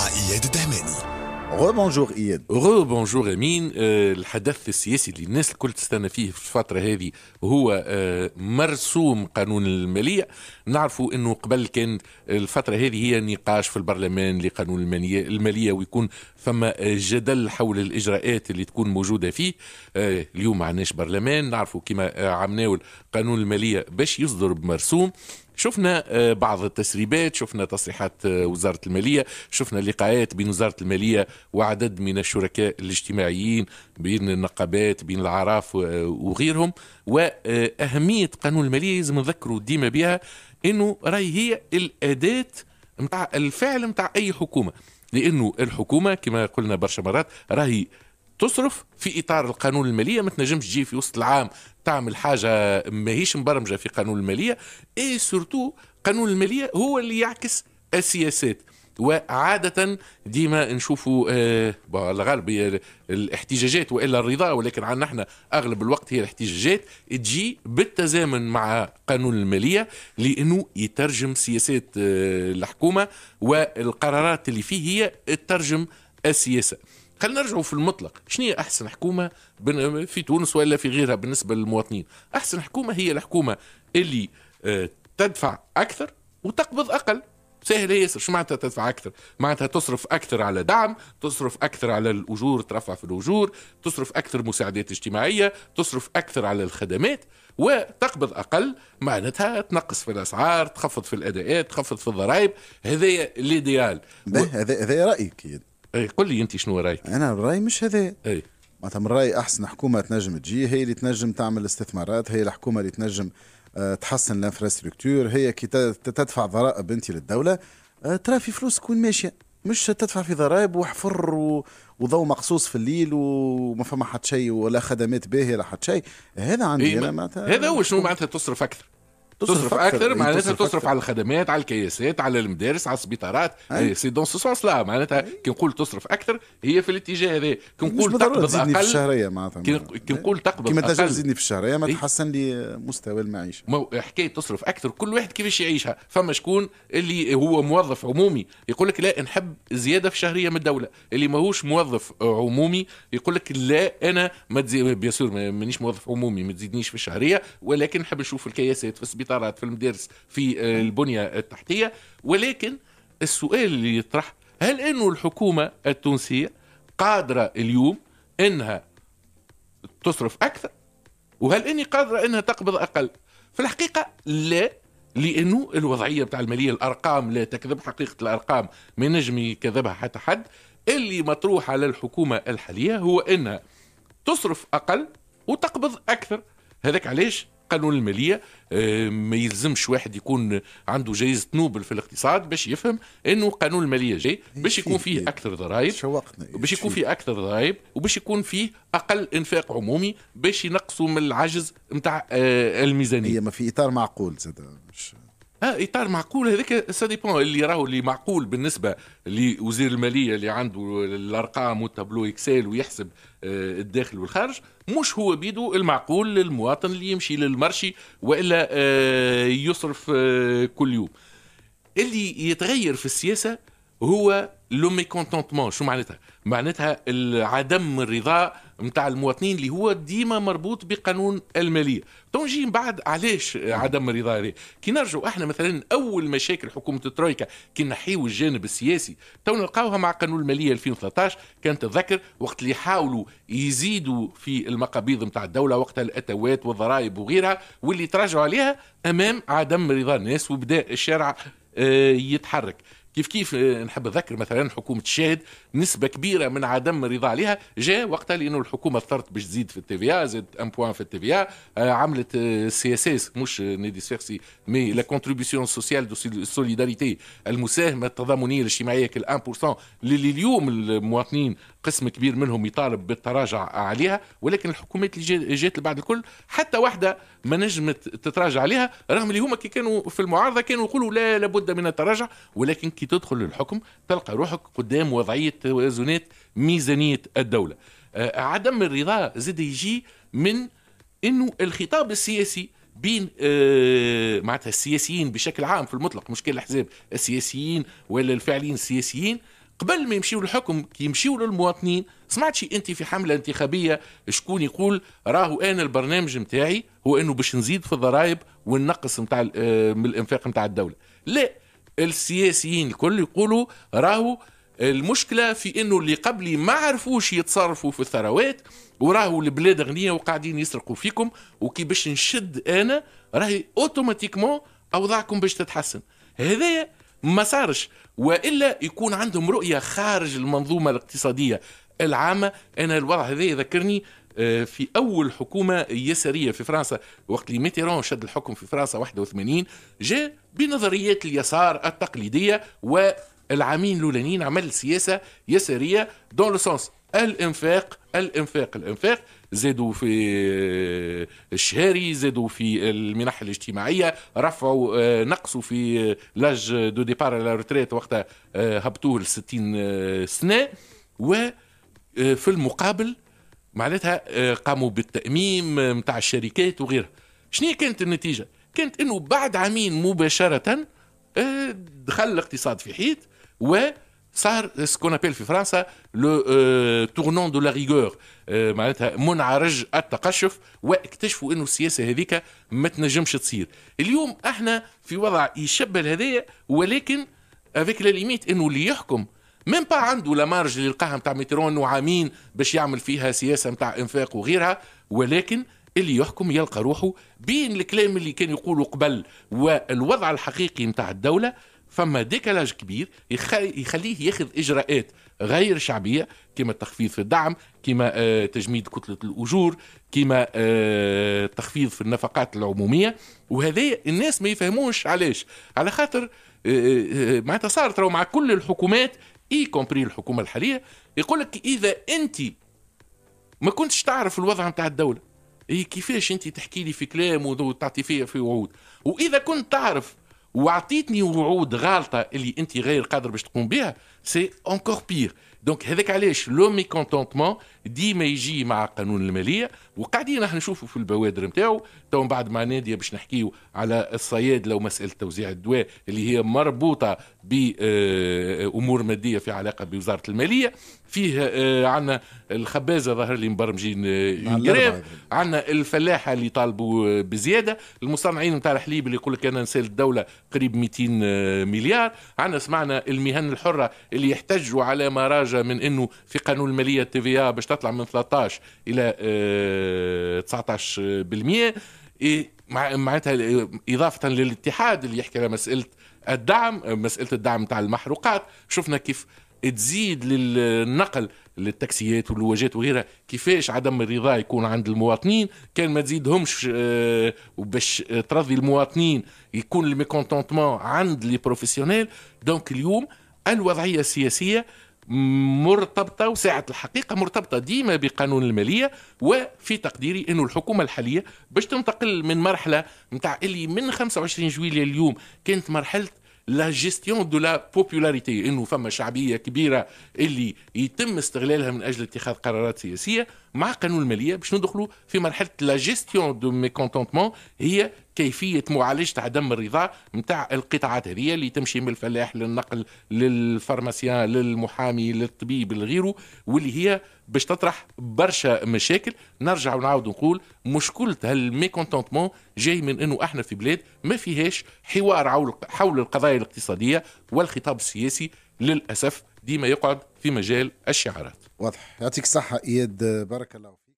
مع اياد الدهماني بونجور اياد بونجور امين أه الحدث السياسي اللي الناس الكل تستنى فيه في الفتره هذه هو أه مرسوم قانون الماليه نعرفوا انه قبل كان الفتره هذه هي نقاش في البرلمان لقانون الماليه الماليه ويكون ثم آه، جدل حول الاجراءات اللي تكون موجوده فيه أه اليوم ما برلمان نعرفوا كما آه، عم ناول قانون الماليه باش يصدر بمرسوم شفنا آه، بعض التسريبات شفنا تصريحات آه، وزارة المالية شفنا لقاءات بين وزارة المالية وعدد من الشركاء الاجتماعيين بين النقابات بين العراف آه، وغيرهم وأهمية قانون المالية لازم نذكروا ديما بها أنه راي هي الأداة متاع الفعل متاع أي حكومة لأنه الحكومة كما قلنا برشا مرات راهي تصرف في اطار القانون الماليه ما تنجمش تجي في وسط العام تعمل حاجه ماهيش مبرمجه في قانون الماليه اي سورتو قانون الماليه هو اللي يعكس السياسات وعادة ديما نشوفوا آه، الغالب الاحتجاجات والا الرضا ولكن عندنا احنا اغلب الوقت هي الاحتجاجات تجي بالتزامن مع قانون الماليه لانه يترجم سياسات آه، الحكومه والقرارات اللي فيه هي تترجم السياسه. خلينا نرجعوا في المطلق شنو هي احسن حكومه في تونس ولا في غيرها بالنسبه للمواطنين احسن حكومه هي الحكومه اللي آه، تدفع اكثر وتقبض اقل سهل ياسر شو معناتها تدفع اكثر معناتها تصرف اكثر على دعم تصرف اكثر على الاجور ترفع في الاجور تصرف اكثر مساعدات اجتماعيه تصرف اكثر على الخدمات وتقبض اقل معناتها تنقص في الاسعار تخفض في الاداءات تخفض في الضرائب هذا ليديال هذا و... هذا رايك اي قل لي انت شنو رايك انا رايي مش هذا اي معناتها من رايي احسن حكومه تنجم تجي هي اللي تنجم تعمل استثمارات هي الحكومه اللي تنجم آه، تحسن الانفراستركتور هي كي تدفع ضرائب انت للدوله آه، ترى في فلوس تكون ماشيه مش تدفع في ضرائب وحفر و... وضوء مقصوص في الليل وما فما حد شيء ولا خدمات باهيه لا حد شيء هذا عندي إيه انا معناتها هذا هو شنو معناتها تصرف اكثر تصرف, اكثر إيه، معناتها تصرف, على الخدمات على الكياسات على المدارس على السبيطارات إيه، سي دون سو سونس لا معناتها كي نقول تصرف اكثر هي في الاتجاه هذا كي نقول تقبض تزيدني في الشهريه معناتها كي نقول تقبض كي ما تزيدني في الشهريه ما إيه. تحسن لي مستوى المعيشه حكايه تصرف اكثر كل واحد كيفاش يعيشها فما شكون اللي هو موظف عمومي يقول لك لا نحب زياده في شهريه من الدوله اللي ماهوش موظف عمومي يقول لك لا انا ما تزي... سور مانيش موظف عمومي ما تزيدنيش في الشهريه ولكن نحب نشوف الكياسات في السبيطار الاطارات في المدارس آه، في البنيه التحتيه ولكن السؤال اللي يطرح هل انه الحكومه التونسيه قادره اليوم انها تصرف اكثر وهل اني قادره انها تقبض اقل في الحقيقه لا لانه الوضعيه بتاع الماليه الارقام لا تكذب حقيقه الارقام ما نجم يكذبها حتى حد اللي مطروح على الحكومه الحاليه هو انها تصرف اقل وتقبض اكثر هذاك علاش قانون الماليه آه، ما يلزمش واحد يكون عنده جائزه نوبل في الاقتصاد باش يفهم انه قانون الماليه جاي باش يكون فيه اكثر ضرائب باش يكون فيه اكثر ضرائب وباش يكون فيه اقل انفاق عمومي باش ينقصوا من العجز نتاع آه، الميزانيه هي ما في اطار معقول زاد اه اطار معقول هذاك سا ديبون اللي راهو اللي معقول بالنسبه لوزير الماليه اللي عنده الارقام والتابلو اكسل ويحسب آه، الداخل والخارج مش هو بيدو المعقول للمواطن اللي يمشي للمرشي والا آه، يصرف آه، كل يوم اللي يتغير في السياسه هو لو ميكونتونتمون شو معناتها معناتها عدم الرضا نتاع المواطنين اللي هو ديما مربوط بقانون الماليه تونجي من بعد علاش عدم رضا كي نرجعوا احنا مثلا اول مشاكل حكومه الترويكا كي نحيو الجانب السياسي تو نلقاوها مع قانون الماليه 2013 كانت تذكر وقت اللي حاولوا يزيدوا في المقابيض نتاع الدوله وقت الاتوات والضرائب وغيرها واللي تراجعوا عليها امام عدم رضا الناس وبدا الشارع آه، يتحرك كيف كيف آه، نحب نذكر مثلا حكومه الشاهد نسبه كبيره من عدم الرضا عليها جاء وقتها لانه الحكومه اضطرت باش تزيد في التي زادت ان بوان في التي آه، عملت سي اس اس مش نادي سيرسي مي لا كونتريبيسيون سوسيال دو سوليداريتي المساهمه التضامنيه الاجتماعيه كال 1% اللي اليوم المواطنين قسم كبير منهم يطالب بالتراجع عليها ولكن الحكومات اللي جات بعد الكل حتى واحده ما نجمت تتراجع عليها رغم اللي هما كي كانوا في المعارضه كانوا يقولوا لا لابد من التراجع ولكن كي تدخل للحكم تلقى روحك قدام وضعيه توازنات ميزانيه الدوله آه، عدم الرضا زاد يجي من انه الخطاب السياسي بين آه معناتها السياسيين بشكل عام في المطلق مش كل الاحزاب السياسيين ولا الفاعلين السياسيين قبل ما يمشيوا للحكم كي يمشيوا للمواطنين سمعتش انت في حمله انتخابيه شكون يقول راهو انا البرنامج نتاعي هو انه باش نزيد في الضرائب وننقص نتاع آه، من الانفاق نتاع الدوله لا السياسيين الكل يقولوا راهو المشكله في انه اللي قبلي ما عرفوش يتصرفوا في الثروات وراهو البلاد غنيه وقاعدين يسرقوا فيكم وكي باش نشد انا راهي اوتوماتيكمون اوضاعكم باش تتحسن هذا ما صارش والا يكون عندهم رؤيه خارج المنظومه الاقتصاديه العامه انا الوضع هذا يذكرني آه، في اول حكومه يساريه في فرنسا وقت اللي ميتيرون شد الحكم في فرنسا 81 جاء بنظريات اليسار التقليديه والعامين الاولانيين عمل سياسه يساريه دون لو الانفاق الانفاق الانفاق زادوا في آه، الشهاري زادوا في المنح الاجتماعيه رفعوا آه، نقصوا في لاج دو ديبار لا ريتريت وقتها هبطوه ل 60 سنه و في المقابل معناتها آه، قاموا بالتأميم نتاع آه، الشركات وغيرها شنو كانت النتيجة؟ كانت أنه بعد عامين مباشرة آه، دخل الاقتصاد في حيط وصار سكون ابيل في فرنسا لو تورنون دو لا ريغور معناتها منعرج التقشف واكتشفوا انه السياسه هذيك ما تنجمش تصير اليوم احنا في وضع يشبه هذايا ولكن افيك لا ليميت انه اللي يحكم من با عنده لا مارج اللي لقاها نتاع ميترون وعامين باش يعمل فيها سياسه نتاع انفاق وغيرها ولكن اللي يحكم يلقى روحه بين الكلام اللي كان يقوله قبل والوضع الحقيقي نتاع الدوله فما ديكالاج كبير يخليه ياخذ اجراءات غير شعبيه كما التخفيض في الدعم كما آه، تجميد كتله الاجور كما آه، التخفيض في النفقات العموميه وهذا الناس ما يفهموش علاش على خاطر آه، معناتها صارت مع كل الحكومات اي كومبري الحكومه الحاليه يقول لك اذا انت ما كنتش تعرف الوضع نتاع الدوله اي كيفاش انت تحكي لي في كلام وتعطي فيا في وعود واذا كنت تعرف وعطيتني وعود غالطه اللي انت غير قادر باش تقوم بها سي اونكور بير دونك هذاك علاش لو مي كونتونتمون ديما يجي مع قانون الماليه وقاعدين راح نشوفوا في البوادر نتاعو تو بعد ما ناديه باش نحكيو على الصيادله ومساله توزيع الدواء اللي هي مربوطه بامور ماديه في علاقه بوزاره الماليه فيه آه، عندنا الخبازه ظهر لي مبرمجين آه، عندنا الفلاحه اللي طالبوا آه، بزياده المصنعين نتاع الحليب اللي يقول لك انا نسال الدوله قريب 200 مليار عندنا سمعنا المهن الحره اللي يحتجوا على ما من انه في قانون الماليه تي في باش تطلع من 13 الى 19% آه، معناتها اضافه للاتحاد اللي يحكي على مساله الدعم مساله الدعم تاع المحروقات شفنا كيف تزيد للنقل للتاكسيات واللواجات وغيرها كيفاش عدم الرضا يكون عند المواطنين كان ما تزيدهمش آه، وباش ترضي المواطنين يكون الميكونتونتمون عند لي بروفيسيونيل دونك اليوم الوضعيه السياسيه مرتبطة وساعة الحقيقة مرتبطة ديما بقانون المالية وفي تقديري أنه الحكومة الحالية باش تنتقل من مرحلة نتاع اللي من 25 جويلية اليوم كانت مرحلة لا جيستيون دو لا بوبولاريتي انه فما شعبيه كبيره اللي يتم استغلالها من اجل اتخاذ قرارات سياسيه مع قانون الماليه باش ندخلوا في مرحله لا جيستيون دو ميكونتونتمون هي كيفيه معالجه عدم الرضا نتاع القطاعات هذه اللي تمشي من الفلاح للنقل للفارماسيان للمحامي للطبيب لغيره واللي هي باش تطرح برشا مشاكل نرجع ونعاود نقول مشكله هالميكونتونتمون جاي من انه احنا في بلاد ما فيهاش حوار حول القضايا الاقتصاديه والخطاب السياسي للاسف ديما يقعد في مجال الشعارات واضح يعطيك الصحه اياد بارك الله فيك